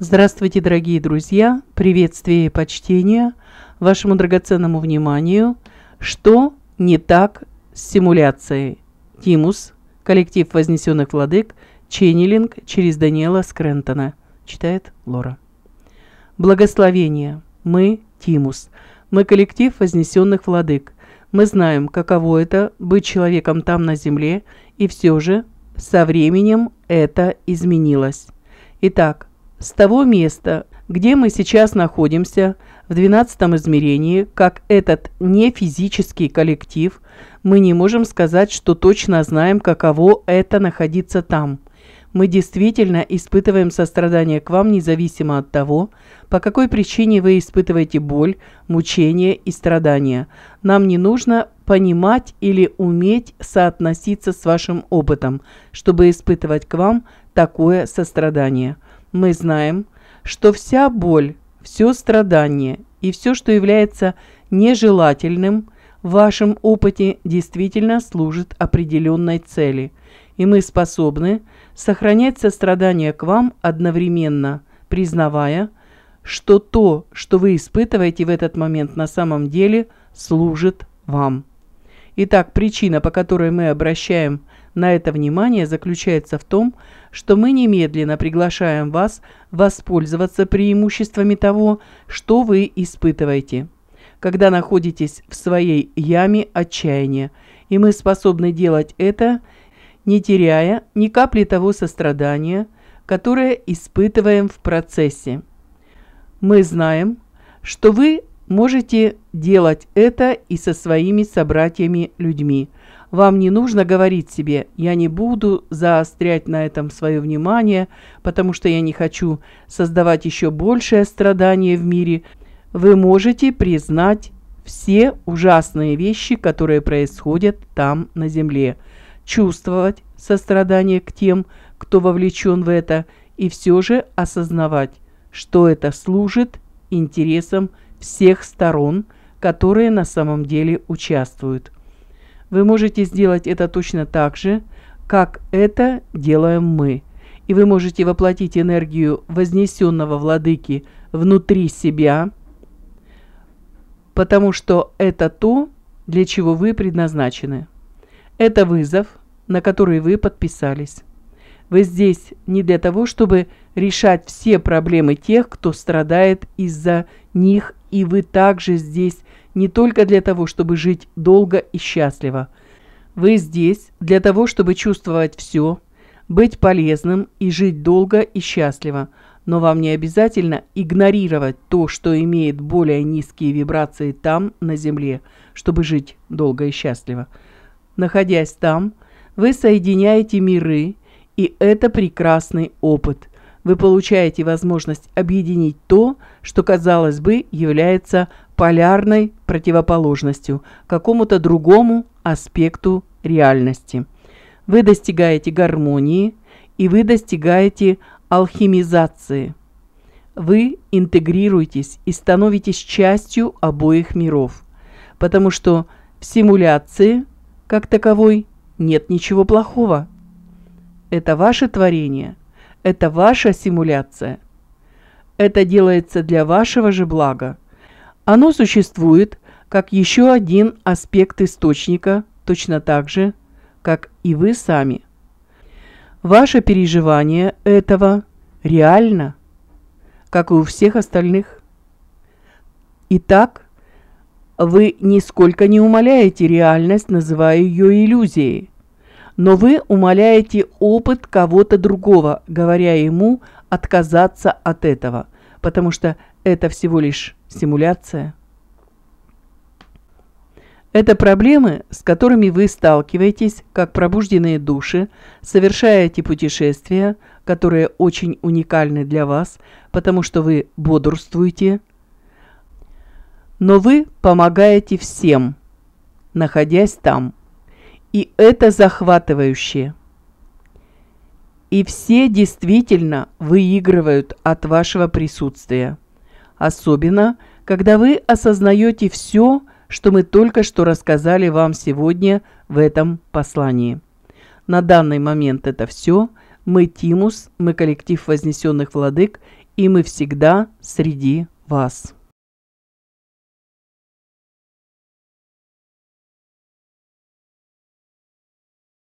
Здравствуйте, дорогие друзья! Приветствие и почтение вашему драгоценному вниманию. Что не так с симуляцией? Тимус, коллектив Вознесенных Владык, Ченнилинг через Даниэла Скрентона. Читает Лора. Благословение. Мы – Тимус. Мы – коллектив Вознесенных Владык. Мы знаем, каково это – быть человеком там на земле, и все же со временем это изменилось. Итак, с того места, где мы сейчас находимся, в 12 измерении, как этот нефизический коллектив, мы не можем сказать, что точно знаем, каково это находиться там. Мы действительно испытываем сострадание к вам независимо от того, по какой причине вы испытываете боль, мучение и страдания. Нам не нужно понимать или уметь соотноситься с вашим опытом, чтобы испытывать к вам такое сострадание – мы знаем, что вся боль, все страдание и все, что является нежелательным, в вашем опыте действительно служит определенной цели, и мы способны сохранять сострадание к вам одновременно, признавая, что то, что вы испытываете в этот момент на самом деле, служит вам. Итак, причина, по которой мы обращаем на это внимание заключается в том, что мы немедленно приглашаем вас воспользоваться преимуществами того, что вы испытываете, когда находитесь в своей яме отчаяния, и мы способны делать это, не теряя ни капли того сострадания, которое испытываем в процессе. Мы знаем, что вы можете делать это и со своими собратьями-людьми – вам не нужно говорить себе «я не буду заострять на этом свое внимание, потому что я не хочу создавать еще большее страдание в мире». Вы можете признать все ужасные вещи, которые происходят там, на Земле, чувствовать сострадание к тем, кто вовлечен в это, и все же осознавать, что это служит интересам всех сторон, которые на самом деле участвуют – вы можете сделать это точно так же, как это делаем мы. И вы можете воплотить энергию вознесенного владыки внутри себя, потому что это то, для чего вы предназначены. Это вызов, на который вы подписались. Вы здесь не для того, чтобы решать все проблемы тех, кто страдает из-за них, и вы также здесь не только для того, чтобы жить долго и счастливо. Вы здесь для того, чтобы чувствовать все, быть полезным и жить долго и счастливо, но вам не обязательно игнорировать то, что имеет более низкие вибрации там, на Земле, чтобы жить долго и счастливо. Находясь там, вы соединяете миры, и это прекрасный опыт – вы получаете возможность объединить то, что, казалось бы, является полярной противоположностью какому-то другому аспекту реальности. Вы достигаете гармонии, и вы достигаете алхимизации. Вы интегрируетесь и становитесь частью обоих миров, потому что в симуляции, как таковой, нет ничего плохого. Это ваше творение – это ваша симуляция. Это делается для вашего же блага. Оно существует как еще один аспект источника, точно так же, как и вы сами. Ваше переживание этого реально, как и у всех остальных. Итак, вы нисколько не умаляете реальность, называя ее иллюзией – но вы умоляете опыт кого-то другого, говоря ему отказаться от этого, потому что это всего лишь симуляция. Это проблемы, с которыми вы сталкиваетесь, как пробужденные души, совершая эти путешествия, которые очень уникальны для вас, потому что вы бодрствуете, но вы помогаете всем, находясь там – и это захватывающее. И все действительно выигрывают от вашего присутствия. Особенно, когда вы осознаете все, что мы только что рассказали вам сегодня в этом послании. На данный момент это все. Мы Тимус, мы коллектив Вознесенных Владык, и мы всегда среди вас.